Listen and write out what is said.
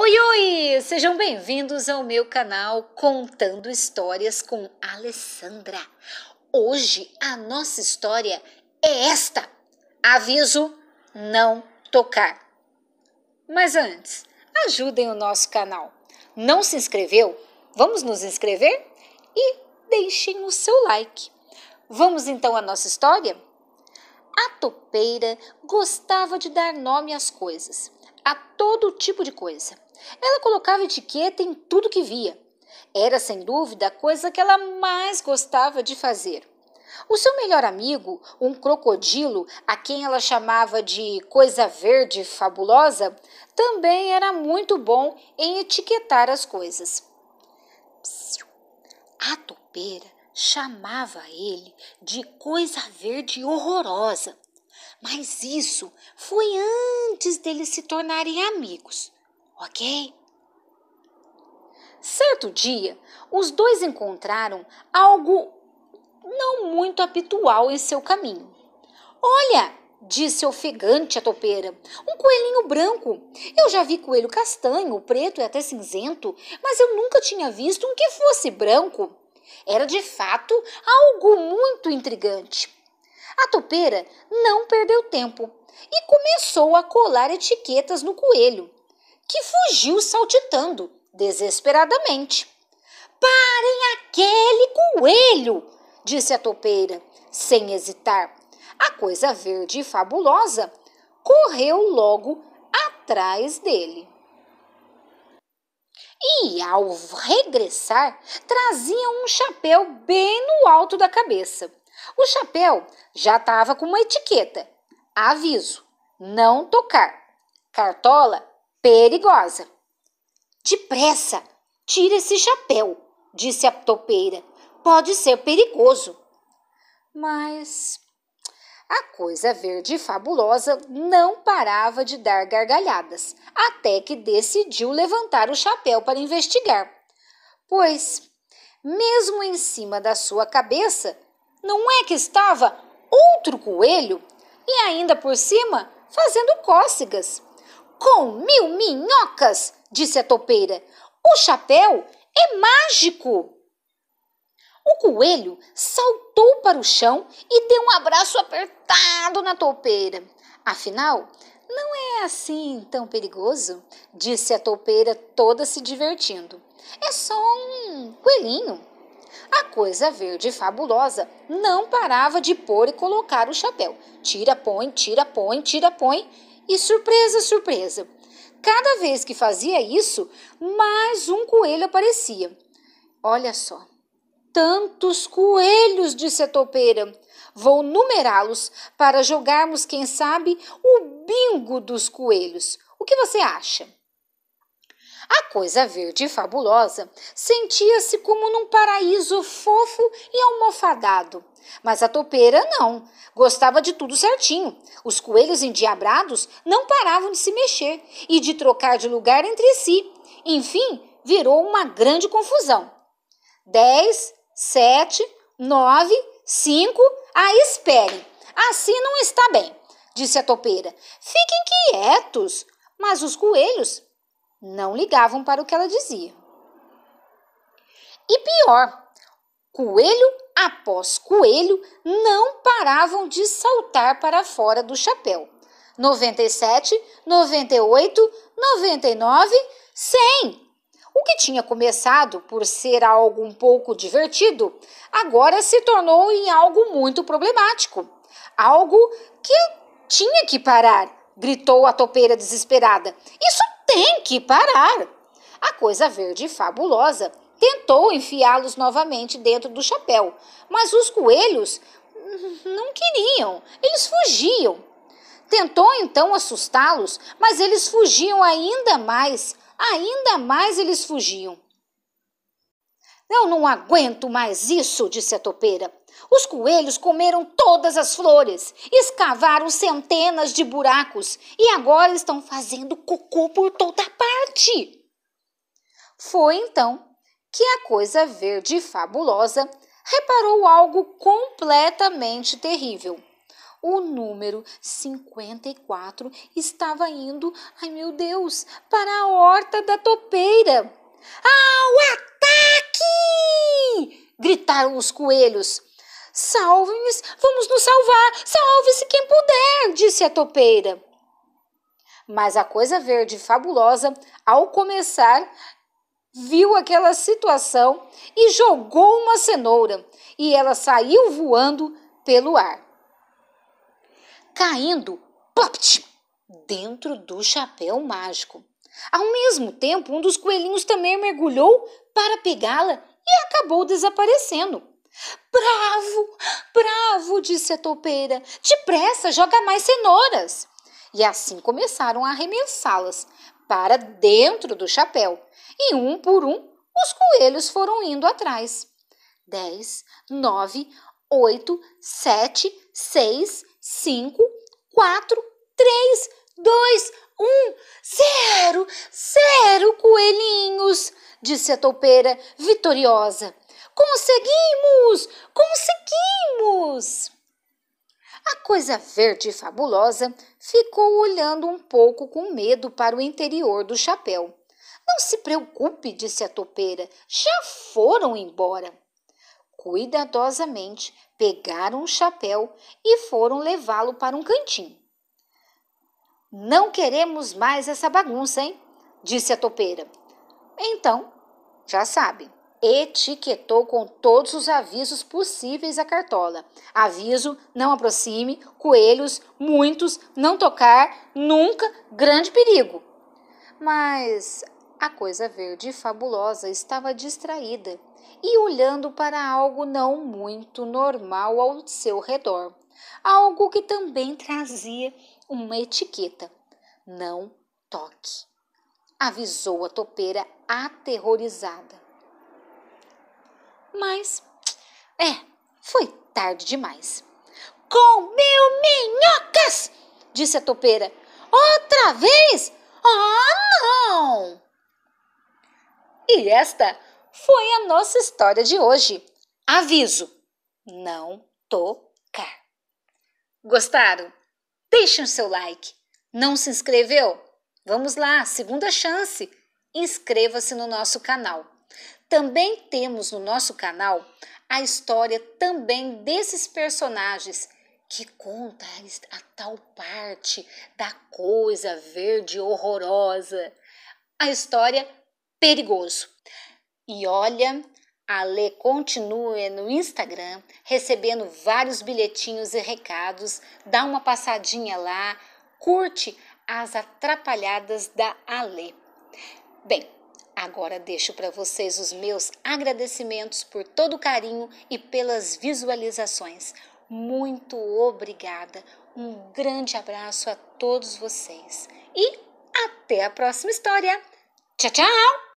Oi, oi! Sejam bem-vindos ao meu canal Contando Histórias com Alessandra. Hoje a nossa história é esta. Aviso: não tocar. Mas antes, ajudem o nosso canal. Não se inscreveu? Vamos nos inscrever e deixem o seu like. Vamos então à nossa história? A topeira gostava de dar nome às coisas a todo tipo de coisa. Ela colocava etiqueta em tudo que via. Era, sem dúvida, a coisa que ela mais gostava de fazer. O seu melhor amigo, um crocodilo a quem ela chamava de coisa verde fabulosa, também era muito bom em etiquetar as coisas. A topeira chamava ele de coisa verde horrorosa mas isso foi antes deles se tornarem amigos, ok? Certo dia, os dois encontraram algo não muito habitual em seu caminho. Olha, disse ofegante a topeira, um coelhinho branco. Eu já vi coelho castanho, preto e até cinzento, mas eu nunca tinha visto um que fosse branco. Era de fato algo muito intrigante. A topeira não perdeu tempo e começou a colar etiquetas no coelho, que fugiu saltitando desesperadamente. Parem aquele coelho! disse a topeira, sem hesitar. A coisa verde e fabulosa correu logo atrás dele. E ao regressar, trazia um chapéu bem no alto da cabeça. O chapéu já estava com uma etiqueta: aviso, não tocar. Cartola perigosa. Depressa, tira esse chapéu, disse a topeira. Pode ser perigoso. Mas a coisa verde e fabulosa não parava de dar gargalhadas, até que decidiu levantar o chapéu para investigar. Pois, mesmo em cima da sua cabeça, não é que estava outro coelho e ainda por cima fazendo cócegas. Com mil minhocas, disse a topeira, o chapéu é mágico. O coelho saltou para o chão e deu um abraço apertado na toupeira. Afinal, não é assim tão perigoso, disse a toupeira, toda se divertindo. É só um coelhinho. A coisa verde fabulosa não parava de pôr e colocar o chapéu. Tira, põe, tira, põe, tira, põe. E surpresa, surpresa! Cada vez que fazia isso, mais um coelho aparecia. Olha só, tantos coelhos, disse a topeira. Vou numerá-los para jogarmos, quem sabe, o bingo dos coelhos. O que você acha? A coisa verde e fabulosa sentia-se como num paraíso fofo e almofadado. Mas a topeira não, gostava de tudo certinho. Os coelhos endiabrados não paravam de se mexer e de trocar de lugar entre si. Enfim, virou uma grande confusão. Dez, sete, nove, cinco. Ah, espere, Assim não está bem, disse a topeira. Fiquem quietos! Mas os coelhos não ligavam para o que ela dizia. E pior, coelho após coelho não paravam de saltar para fora do chapéu. 97, 98, 99, 100. O que tinha começado por ser algo um pouco divertido, agora se tornou em algo muito problemático. Algo que tinha que parar, gritou a topeira desesperada. Isso tem que parar. A coisa verde fabulosa tentou enfiá-los novamente dentro do chapéu, mas os coelhos não queriam, eles fugiam. Tentou então assustá-los, mas eles fugiam ainda mais, ainda mais eles fugiam. Eu não aguento mais isso, disse a topeira. Os coelhos comeram todas as flores, escavaram centenas de buracos e agora estão fazendo cocô por toda parte. Foi então que a coisa verde e fabulosa reparou algo completamente terrível. O número 54 estava indo, ai meu Deus, para a horta da topeira. Ao ataque! gritaram os coelhos. Salve-me! Vamos nos salvar! Salve-se quem puder! disse a topeira. Mas a coisa verde fabulosa, ao começar, viu aquela situação e jogou uma cenoura, e ela saiu voando pelo ar, caindo plopt, dentro do chapéu mágico. Ao mesmo tempo, um dos coelhinhos também mergulhou para pegá-la e acabou desaparecendo. Bravo, bravo, disse a toupeira. Depressa, joga mais cenouras. E assim começaram a arremessá-las para dentro do chapéu. E um por um, os coelhos foram indo atrás. Dez, nove, oito, sete, seis, cinco, quatro, três, dois, um, zero, zero coelhinhos, disse a toupeira vitoriosa. Conseguimos! Conseguimos! A coisa verde e fabulosa ficou olhando um pouco com medo para o interior do chapéu. Não se preocupe, disse a topeira, já foram embora. Cuidadosamente pegaram o chapéu e foram levá-lo para um cantinho. Não queremos mais essa bagunça, hein? disse a topeira. Então, já sabem etiquetou com todos os avisos possíveis a cartola. Aviso: não aproxime, coelhos, muitos, não tocar, nunca, grande perigo. Mas a coisa verde fabulosa estava distraída e olhando para algo não muito normal ao seu redor. Algo que também trazia uma etiqueta: não toque. Avisou a topeira aterrorizada mas é, foi tarde demais. Com mil minhocas! disse a topeira. Outra vez? Ah, oh, não! E esta foi a nossa história de hoje. Aviso: não tocar. Gostaram? Deixem o seu like. Não se inscreveu? Vamos lá, segunda chance. Inscreva-se no nosso canal. Também temos no nosso canal a história também desses personagens que conta a tal parte da coisa verde horrorosa. A história perigoso. E olha, a Lê continua no Instagram recebendo vários bilhetinhos e recados. Dá uma passadinha lá, curte as atrapalhadas da Ale. Bem, Agora deixo para vocês os meus agradecimentos por todo o carinho e pelas visualizações. Muito obrigada, um grande abraço a todos vocês e até a próxima história. Tchau, tchau!